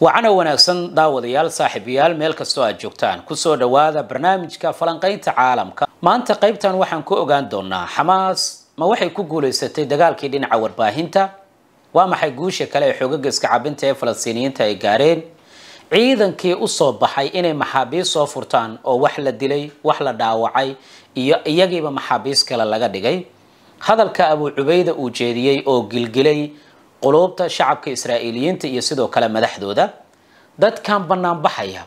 wacana wanaagsan daawadayaal saaxiibayaal meel kastoo aad joogtaan kusoo dhowaada barnaamijka falanqaynta caalamka maanta qaybtan waxaan ku ogaan doonaa xamaas ma waxay ku guulaysatay dagaalkii dhinaca warbaahinta waa maxay guusha kale ee xoogaga iska cabinta ee falastiiniyiinta ay gaareen ciidankii usoo baxay inay maxaabiis soo furtaan oo wax la dilay wax la dhaawacay iyo iyagiiba maxaabiis kale laga dhigay hadalka abuu cubayda uu jeediyey oo gilgilay quluubta shacabka israa'iiliyiinta iyo sidoo kale madaxdooda dadkan banaanbaxaya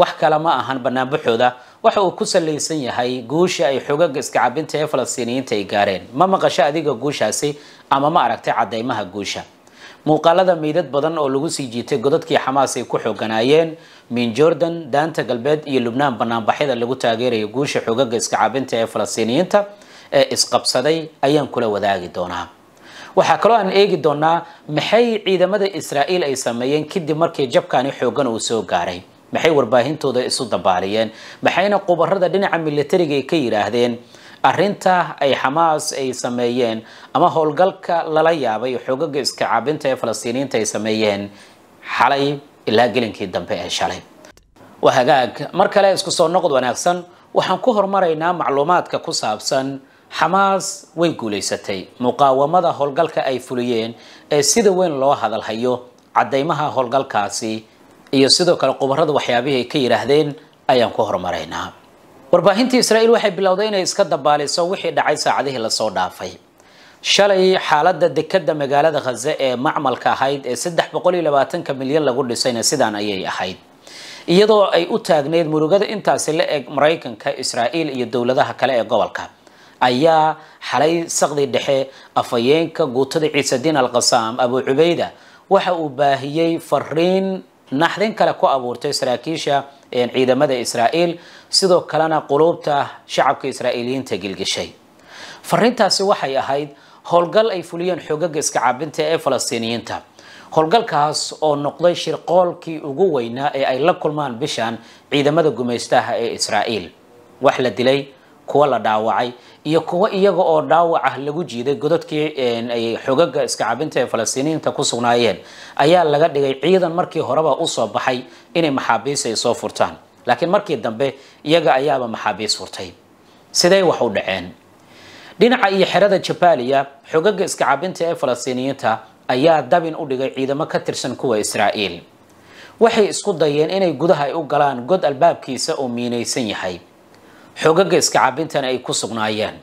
wax kale ma ahan banaanbaxooda waxa uu ku salaysan yahay guusha ay xogaga iska cabinta ee falastiiniyiinta ay gaareen ma maqasho adiga guushaasi ama ma aragtay caddeymaha guusha muuqaalada meydad badan oo lagu sii jiitay godadkii xamaas ay ku xooganaayeen min jordan daanta galbeed iyo lubnaan banaanbaxyada lagu taageerayo guusha xogaga iska cabinta ee falastiiniyiinta ee isqabsaday ayaan kula wadaagi doonaa waxaa kaloo aan eegi doonaa maxay ciidamada israa'iil ay sameeyeen kadib markii jabkani xooggan uu soo gaaray maxay warbaahintooda isu dabaaliyeen maxayna qubarada dhinaca milatariga ay ka yidhaahdeen arinta ay xamaas ay sameeyeen ama howlgalka lala yaabay xoogaga iska caabinta ee falastiiniyiinta ay sameeyeen xalay ilaa gelinkii dambe ee shalay waa hagaag mar kale isku soo noqod wanaagsan waxaan ku horumaraynaa macluumaadka ku saabsan xamaas way guulaysatay muqaawamada howlgalka ay fuliyeen ee sida weyn loo hadalhayo caddaymaha howlgalkaasi iyo sidoo kale qubarada waxyaabihii ay ka yidhaahdeen ayaan ku horumaraynaa warbaahintii israa'iil waxay bilowday inay iska dabaaliso wixii dhacay saacadihii lasoo dhaafay shalay xaaladda dekadda magaalada khaze ee macmalka ahayd ee saddex boqol iyo labaatanka milyan lagu dhisayna sidaan ayay ahayd iyadoo ay u taagneyd murugada intaasi la eg maraykanka israa'iil iyo dowladaha kale ee gobolka ayaa xalay saqdi dhexe afhayeenka guutada ciisediin alqasaam abu cubayda waxa uu baahiyey fariin naxdin kale ku abuurtay saraakiisha ciidamada israa'iil sidoo kalena quluubta shacabka israa'iiliyiinta gilgishay fariintaasi waxay ahayd howlgal ay fuliyeen xoogaga iska caabinta ee falastiiniyiinta howlgalkaas oo noqday shirqoolkii ugu weynaa ee ay la kulmaan bishan ciidamada gumaystaha ee israa'iil wax la dilay kuwa la dhaawacay iyo kuwa iyaga oo dhaawaca lagu jiiday godadkii ay xogaga iskacabinta ee falastiiniyiinta ku sugnaayeen ayaa laga dhigay ciidan markii horeba usoo baxay inay maxaabiis ay soo furtaan laakiin markii dambe iyaga ayaaba maxaabiis furtay siday wax u dhaceen dhinaca iyo xerada jabaaliya xogaga iskacabinta ee falastiiniyiinta ayaa dabin u dhigay ciidamo ka tirsan kuwa israa'iil waxay isku dayeen inay gudaha ay u galaan god albaabkiisa oo miinaysan yahay xoogaga iska cabintan ay ku sugnaayeen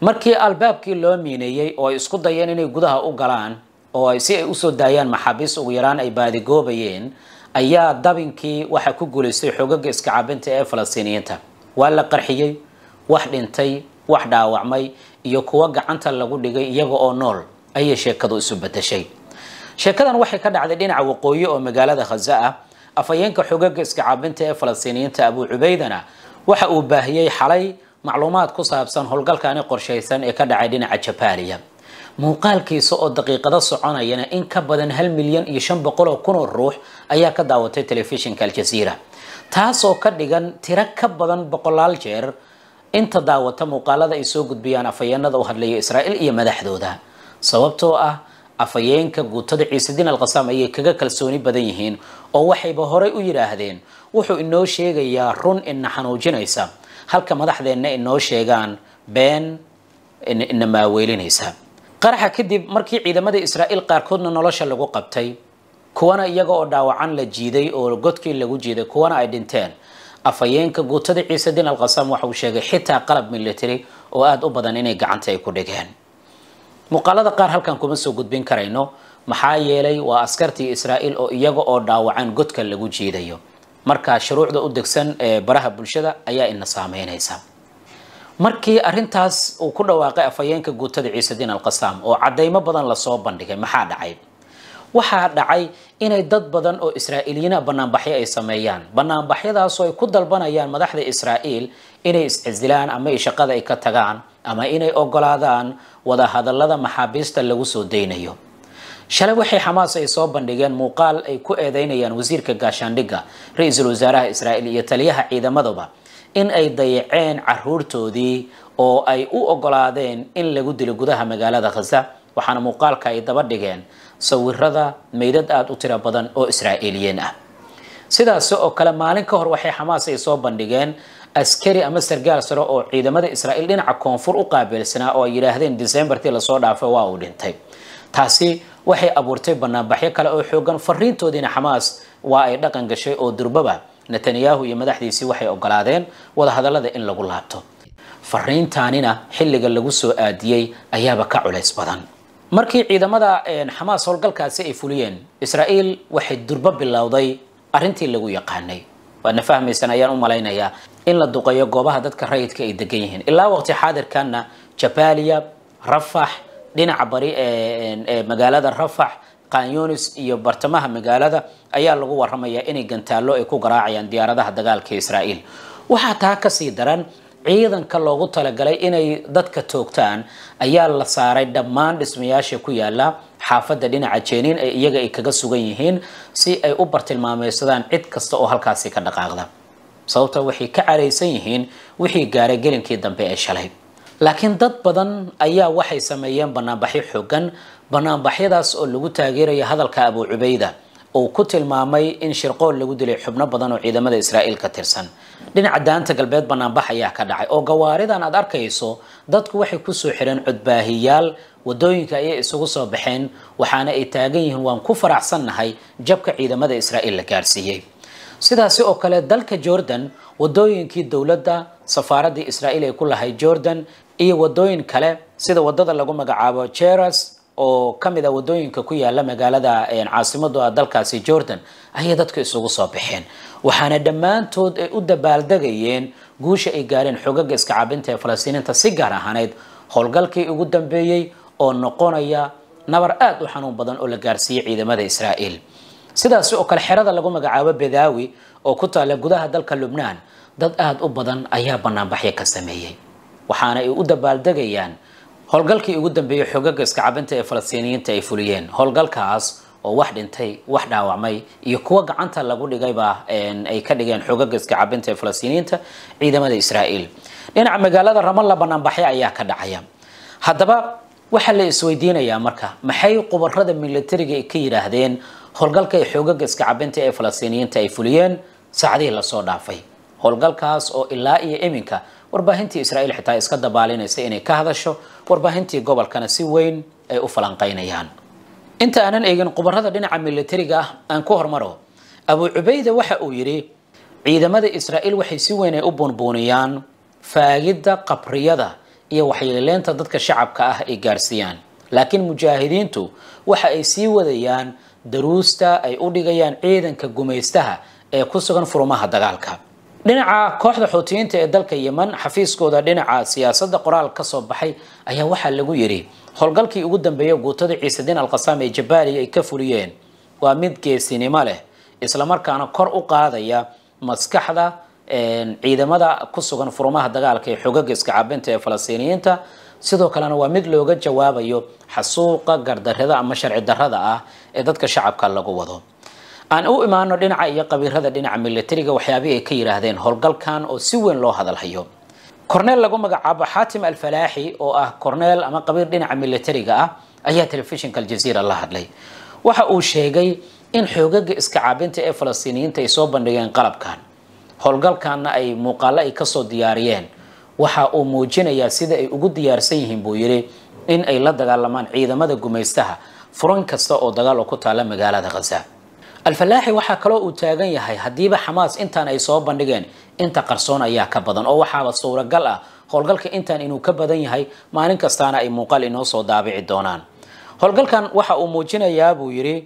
markii albaabkii loo miineeyey oo ay isku dayeen inay gudaha u galaan oo si ay usoo daayaan maxaabiis ugu yaraan ay baadigoobayeen ayaa dabinkii waxaa ku guulaystay xoogaga iska cabinta ee falastiiniyiinta waa la qarxiyey wax dhintay wax dhaawacmay iyo kuwo gacanta lagu dhigay iyaga oo nool ayay sheekadu isu bedeshay sheekadan waxay ka dhacday dhinaca waqooyi oo magaalada khaza ah afhayeenka xoogaga iska cabinta ee falastiiniyiinta abuu cubaydana waxa uu baahiyey xalay macluumaad ku saabsan howlgalkani qorshaysan ee ka dhacay dhinaca jabaaliya muuqaalkiisa oo daqiiqado soconayana in ka badan hal milyan iyo shan boqol oo kun oo ruux ayaa ka daawatay telefishinka aljaziira taasoo ka dhigan tiro ka badan boqolaal jeer inta daawata muuqaalada ay soo gudbiyaan afhayeennada u hadlayo israa'iil iyo madaxdooda sababtoo ah afhayeenka guutada ciise diin alqasaam ayay kaga kalsooni badan yihiin oo waxayba horay u yidhaahdeen wuxuu inoo sheegayaa run ina xanuujinaysa halka madaxdeenna inoo sheegaan been ina maaweelinaysa qaraxa kadib markii ciidamada israa'iil qaarkoodna nolosha lagu qabtay kuwana iyaga oo dhaawacan la jiiday oo godkii lagu jiiday kuwana ay dhinteen afhayeenka guutada ciise din al qasam waxa uu sheegay xitaa qalab military oo aada u badan inay gacanta ay ku dhigeen muuqaalada qaar halkan kuma soo gudbin karayno maxaa yeelay waa askartii israa'iil oo iyaga oo dhaawacan godka lagu jiidayo markaa shuruucda u degsan ee baraha bulshada ayaa ina saameynaysa markii arintaas uu ku dhawaaqay afhayeenka guutada ciisediin alqasaam oo cadaymo badan lasoo bandhigay maxaa dhacay waxaa dhacay inay dad badan oo israa'iiliyiina banaanbaxyo ay sameeyaan banaanbaxyadaasoo ay ku dalbanayaan madaxda israa'iil inay is-cisilaan ama i shaqada ay ka tagaan ama inay ogolaadaan wada hadallada maxaabiista lagu soo daynayo shalay waxay xamaas ay soo bandhigeen muuqaal ay ku eedeynayaan wasiirka gaashaandhigga ra-iisul wasaaraha israa'iil iyo taliyaha ciidamadaba in ay dayaceen caruurtoodii oo ay u ogolaadeen in lagu dilo gudaha magaalada khaza waxaana muuqaalka ay daba dhigeen sawirada meydad aada u tiro badan oo israa'iiliyiin ah sidaasi oo kale maalin ka hor waxay xamaas ay soo bandhigeen askari ama sargaal sare oo ciidamada israa'iil dhinaca koonfur u qaabilsanaa oo ay yidhaahdeen disembartii lasoo dhaafay waa uu dhintay taasi waxay abuurtay banaanbaxyo kale oo xooggan fariintoodiina xamaas waa ay dhaqan gashay oo durbaba netanyahu iyo madaxdiisii waxay ogolaadeen wadahadallada in lagu laabto fariintaanina xilliga lagu soo aadiyey ayaaba ka culays badan markii ciidamada xamaas howlgalkaasi ay fuliyeen israa'iil waxay durbo bilowday arrintii lagu yaqaanay waadna fahmaysan ayaan u malaynayaa in la duqeeyo goobaha dadka rayidka ay degan yihiin ilaa waqti xaadirkanna jabaaliya rafax dhinaca bari ee magaalada rafax qanyunis iyo bartamaha magaalada ayaa lagu waramayaa inay gantaallo ay ku garaacayaan diyaaradaha dagaalka israa'iil waxaa taa kasii daran ciidanka loogu talagalay inay dadka toogtaan ayaa la saaray dhammaan dhismayaasha ku yaala xaafadda dhinaca jeniin ee iyaga ay kaga sugan yihiin si ay u bartilmaameysadaan cid kasta oo halkaasi ka dhaqaaqda sababta waxay ka caraysan yihiin wixii gaaray gelinkii dambe ee shalay laakiin dad badan ayaa waxay sameeyeen banaanbaxyo xoogan banaanbaxyadaas oo lagu taageerayo hadalka abu cubayda uu ku tilmaamay in shirqool lagu dilay xubno badan oo ciidamada israa'iil ka tirsan dhinaca daanta galbeed banaanbax ayaa ka dhacay oo gawaaridan aad arkayso dadku waxay kusoo xireen codbaahiyaal wadooyinka ayay isugu soo baxeen waxaana ay taagan yihiin waan ku faraxsannahay jabka ciidamada israa'iil la gaarsiiyey sidaasi oo kale dalka jordan wadooyinkii dowladda safaaraddii israa'iil ay ku lahayd jordan iyo wadooyin kale sida wadada lagu magacaabo jeras oo kamid a ah wadooyinka ku yaala magaalada caasimadu ah dalkaasi jordan ayay dadku isugu soo baxeen waxaana dhammaantood ay u dabaaldegayeen guusha ay gaareen xogaga iska cabinta ee falastiiniinta si gaar ahaaneyd howlgalkii ugu dambeeyey oo noqonaya nabar aada u xanuun badan oo la gaarsiiyey ciidamada israa'iil sidaasi oo kale xerada lagu magacaabo bedaawi oo ku taala gudaha dalka lubnaan dad aada u badan ayaa banaanbaxyo ka sameeyey waxaana ay u dabaaldegayaan howlgalkii ugu dambeeyey xogaga iskacabinta ee falastiiniyiinta ay fuliyeen howlgalkaas oo wax dhintay wax dhaawacmay iyo kuwa gacanta lagu dhigayba ay ka dhigeen xogaga iskacabinta ee falastiiniyiinta ciidamada israa'iil dhinaca magaalada ramalla banaanbaxyo ayaa ka dhacaya haddaba waxaa la isweydiinayaa marka maxay qubarada milatariga ka yidhaahdeen howlgalka ay xoogaga iskacabinta ee falastiiniyiinta ay fuliyeen saacadihii lasoo dhaafay howlgalkaas oo ilaa iyo iminka warbaahintii israa'iil xitaa iska dabaalinaysa inay ka hadasho warbaahintii gobolkana si weyn ay u falanqaynayaan inta aanan eegin khubarada dhinaca militariga ah aan ku hormaro abuu cubayda waxa uu yidhi ciidamada israa'iil waxay si weyn ay u buunbuuniyaan faagidda qabriyada iyo waxyeeleynta dadka shacabka ah ay gaarsiiyaan laakiin mujaahidiintu waxa ay sii wadayaan daruusta ay u dhigayaan ciidanka gumaystaha ee ku sugan furumaha dagaalka dhinaca kooxda xuutiyiinta ee dalka yeman xafiiskooda dhinaca siyaasadda qoraal ka soo baxay ayaa waxaa lagu yidhi howlgalkii ugu dambeeya guutada ciisadiin alqasaam ee jabaali ay ka fuliyeen waa mid geesinimo leh islamarkaana kor u qaadaya maskaxda ciidamada ku sugan furumaha dagaalka ee xogaga iskacabinta ee falastiiniyiinta sidoo kalena waa mid looga jawaabayo xasuuqa gardarrada ama sharci darada ah ee dadka shacabka lagu wado aan u imaano dhinaca iyo qabiirada dhinaca milatariga waxyaabihi ay ka yidhaahdeen howlgalkan oo si weyn loo hadalhayo korneel lagu magacaabo xaatim alfalaaxi oo ah korneel ama qabiir dhinaca milatariga ah ayaa telefishinka aljaziira la hadlay waxa uu sheegay in xoogaga iska caabinta ee falastiiniyiinta ay soo bandhigeen qalabkan howlgalkanna ay muuqaalo ay kasoo diyaariyeen waxa uu muujinayaa sida ay ugu diyaarsan yihiin buu yidhi in ay la dagaalamaan ciidamada gumaystaha furan kasta oo dagaal oo ku taala magaalada khaza alfalaaxi waxaa kaloo uu taagan yahay haddiiba xamaas intaan ay soo bandhigeen inta qarsoon ayaa ka badan oo waxaaba suuragal ah howlgalka intan inuu ka badan yahay maalin kastaana ay muuqaal inoo soo daabici doonaan howlgalkan waxa uu muujinayaa buu yidhi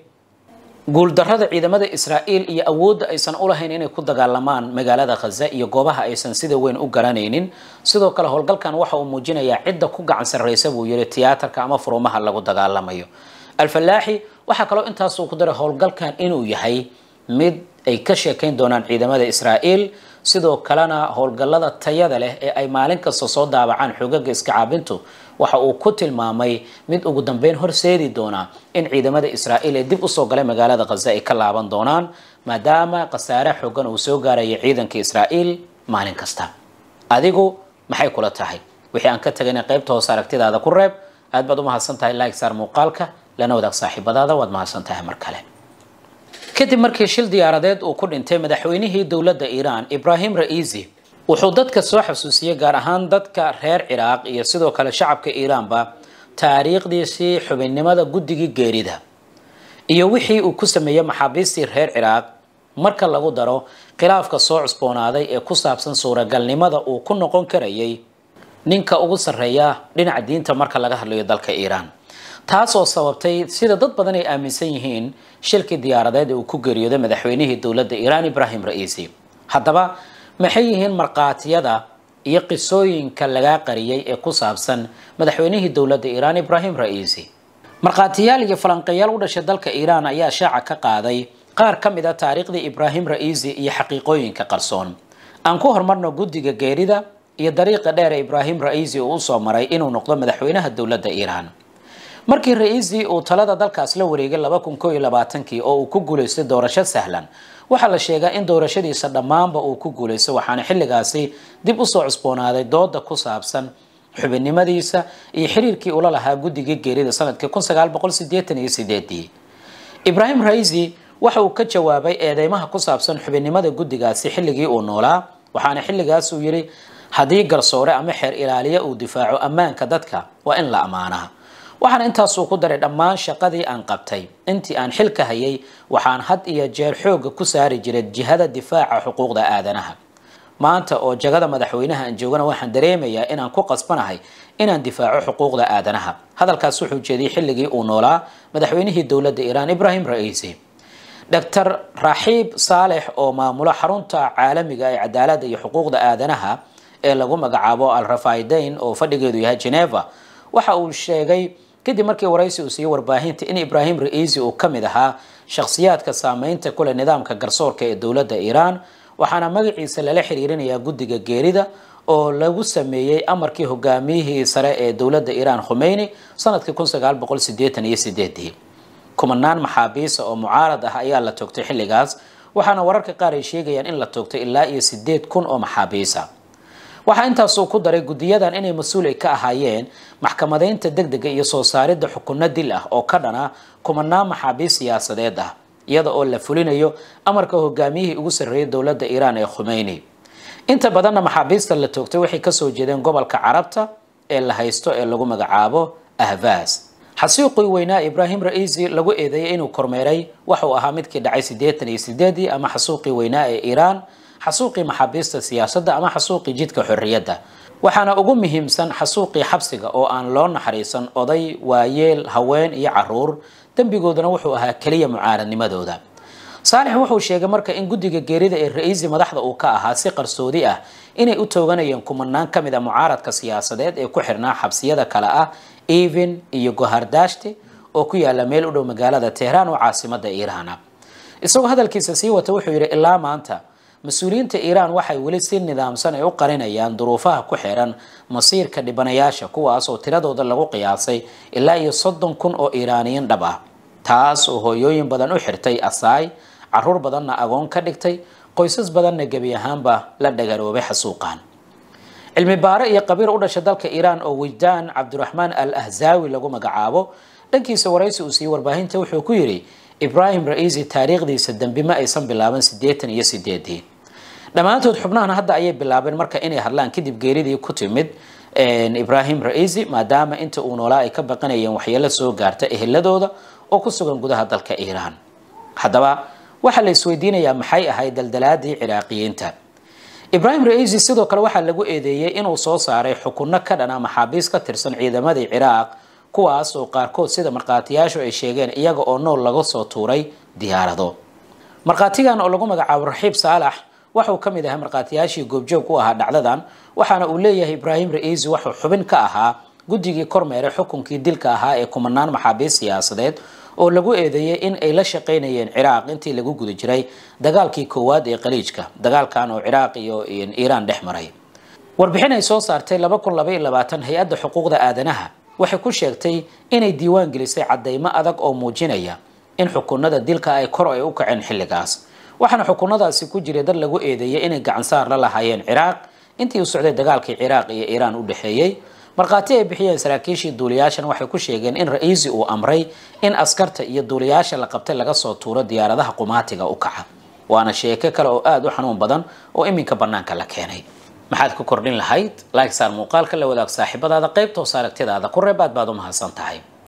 guuldarada ciidamada israa'iil iyo awoodda aysan u lahayn inay ku dagaalamaan magaalada khaza iyo goobaha aysan sida weyn u garanaynin sidoo kale howlgalkan waxa uu muujinayaa cidda ku gacan sarraysa buu yidhi tiyaatarka ama furumaha lagu dagaalamayo alfalaaxi waxaa kaloo intaasuu ku daray howlgalkan inuu yahay mid ay ka sheekayn doonaan ciidamada israa'iil sidoo kalena howlgallada tayada leh ee ay maalin kasta soo daabacaan xoogaga iskacaabintu waxa uu ku tilmaamay mid ugu dambeyn horseedi doona in ciidamada israa'iil ee dib usoo galay magaalada khaza ay ka laaban doonaan maadaama khasaare xoogan uu soo gaaraya ciidanka israa'iil maalin kasta adigu maxay kula tahay wixii aan ka tegayna qaybta hoose aragtidaada ku reeb aad baad u mahadsan tahay like saar muuqaalka lana wadaag saaxiibadaada waad mahadsan tahay mar kale kadib markii shil diyaaradeed uu ku dhintay madaxweynihii dowladda iiraan ibraahim ra'iisi wuxuu dadka soo xasuusiyey gaar ahaan dadka reer ciraaq iyo sidoo kale shacabka iiraanba taariikhdiisii xubinnimada guddigii geerida iyo wixii uu ku sameeyey maxaabiistii reer ciraaq marka lagu daro khilaafka soo cusboonaaday ee ku saabsan suuragalnimada uu ku noqon karayay ninka ugu sarreeya dhinaca diinta marka laga hadlayo dalka iiraan taasoo sababtay sida dad badan ay aaminsan yihiin shilkii diyaaradeed ee uu ku geeriyooday madaxweynihii dowladda iiraan ibraahim ra-iisi haddaba maxay yihiin markhaatiyada iyo qisooyinka lagaa qariyay ee ku saabsan madaxweynihii dowladda iiraan ibraahim ra-iisi markhaatiyaal iyo falanqeeyaal u dhashay dalka iiraan ayaa shaaca ka qaaday qaar ka mid a ah taariikhdii ibraahim ra-iisi iyo xaqiiqooyinka qarsoon aan ku hormarno guddiga geerida iyo dariiqa dheer ee ibraahim ra-iisi uu usoo maray inuu noqdo madaxweynaha dowladda iiraan markii ra uu talada dalkaas la wareegay kii oo uu ku guulaystay doorasho sahlan waxaa la sheegaa in doorashadiisa dhammaanba uu ku guulaystay waxaana xilligaasi dib usoo cusboonaaday dooda ku saabsan xubinnimadiisa iyo xiriirkii ula lahaa guddigii geerida sanadkii ibraahim raisi waxa uu ka jawaabay eedeymaha ku saabsan xubinnimada guddigaasi xilligii uu noolaa waxaana xilligaas uu yidhi haddii garsoore ama xeer ilaaliya uu difaaco ammaanka dadka waa in la ammaanaa waxaan intaasuu ku daray dhammaan shaqadii aan qabtay intii aan xilka hayay waxaan had iyo jeer xoogga ku saari jiray jihada difaaca xuquuqda aadanaha maanta oo jagada madaxweynaha aan joogana waxaan dareemayaa inaan ku qasbanahay inaan difaaco xuquuqda aadanaha hadalkaas wuxuu jeediyey xilligii uu noolaa madaxweynihii dowladda iiraan ibrahim ra-iisi doctor raaxiib saalex oo maamulo xarunta caalamiga ah ee cadaaladda iyo xuquuqda aadanaha ee lagu magacaabo al rafaidayn oo fadhigeedu yahay geneva waxa uu sheegay kadib markii waraysi uu siiyey warbaahinta in ibraahim ra-iisi uu ka mid ahaa shakhsiyaadka saameynta kuleh nidaamka garsoorka ee dowladda iiraan waxaana magaciisa lala xiriirinayaa guddiga geerida oo lagu sameeyey amarkii hogaamiyihii sare ee dowladda iiraan khumeyni sanadkii iyo kumanaan maxaabiisa oo mucaarad ah ayaa la toogtay xilligaas waxaana wararka qaar ay sheegayaan in la toogtay ilaa iyo sideed kun oo maxaabiisa ah waxaa intaasuu ku daray guddiyadan inay mas-uul ay ka ahaayeen maxkamadaynta degdega iyo soo saaridda xukunno dil ah oo ka dhana kumanaan kumanaa maxaabiis siyaasadeed ah iyada oo la fulinayo amarka hogaamiyihii ugu sarreeyay dowladda iiraan ee khumeyni inta badanna maxaabiista la toogtay waxay kasoo jeedeen gobolka carabta ee la haysto ee lagu magacaabo ahvaas xasiiqii weynaa ibraahim ra-iisi lagu eedeeyay inuu kormeeray waxauu ahaa midkii dhacay siddeetan iyo sideedii ama xasuuqii weynaa ee iiraan xasuuqii maxaabiista siyaasadda ama xasuuqii jidka xorriyadda waxaana ugu muhiimsan xasuuqii xabsiga oo aan loo naxariisan oday waayeel haween iyo caruur dembigoodana wuxuu ahaa keliya mucaaradnimadooda saalix wuxuu sheegay marka in guddiga geerida ee ra-iisi madaxda uu ka ahaa si qarsoodi ah inay u tooganayeen kumanaan ka mid a ah mucaaradka siyaasadeed ee ku xirnaa xabsiyada kale ah evin iyo gohardashti oo ku yaala meel u dhow magaalada tehraan oo caasimada iiraana isagoo hadalkiisa sii wata wuxuu yidhi ilaa maanta mas-uuliyiinta iiraan waxay weli si nidaamsan ay u qarinayaan duruufaha ku xidhan masiirka dhibanayaasha kuwaas oo tiradooda lagu qiyaasay ilaa iyo soddon kun oo iiraaniyiin dhab ah taas oo hooyooyin badan u xirtay asaay caruur badanna agoon ka dhigtay qoysas badanna gebi ahaanba la dhagaroobay xasuuqan cilmi baare iyo qabiir u dhashay dalka iiraan oo wijdaan cabdiraxmaan al ahzaawi lagu magacaabo dhankiisa waraysi uu siiyey warbaahinta wuxuu ku yidhi ibraahim ra taariikhdiisa dambi ma aysan bilaaban sideetan iyo sideedii dhammaantood xubnahana hadda ayay bilaabeen marka inay hadlaan kadib geeridii ku timid ibraahim ra maadaama inta uu noolaa ay ka baqanayeen waxyeelo soo gaarta eheladooda oo ku sugan gudaha dalka iiraan haddaba waxaa la isweydiinayaa maxay ahayd daldalaadii ciraaqiyiinta ibraahim ra sidoo kale waxaa lagu eedeeyey inuu soo saaray xukunno ka dhana maxaabiis ka tirsan ciidamadii ciraaq kuwaas oo qaarkood sida markhaatiyaashu ay sheegeen iyaga oo nool laga soo tuuray diyaarado markhaatigan oo lagu magacaabo raxiib saalax waxuu ka mid ahaa markhaatiyaashii goobjoog u ahaa dhacdadan waxaana uu leeyahay ibraahim ra-iisi waxuu xubin ka ahaa guddigii kormeeray xukunkii dilka ahaa ee kumanaan maxaabiist siyaasadeed oo lagu eedeeyey in ay la shaqaynayeen ciraaq intii lagu guda jiray dagaalkii koowaad ee khaliijka dagaalkan oo ciraaq iyo iiraan dhex maray warbixin ay soo saartay laba kun labaatan hay-adda xuquuqda aadanaha waxay ku sheegtay inay diiwaan gelisay caddaymo adag oo muujinaya in xukunada dilka ay kor ay u kaceen xilligaas waxaana xukunadaasi ku jiray dad lagu eedeeyay inay gacansaar la lahaayeen ciraaq intii u socday dagaalkii ciraaq iyo iiraan u dhexeeyey markhaati ay bixiyeen saraakiishii duuliyaashan waxay ku sheegeen in ra-iisi uu amray in askarta iyo duuliyaasha la qabtay laga soo tuuro diyaaradaha qumaatiga u kaca waana sheeke kale oo aada u xanuun badan oo iminka bannaanka la keenay maxaad ku kordhin lahayd like saar muuqaalka la wadaag saaxiibadaada qaybta hoos ku reeb aad baad u mahadsan tahay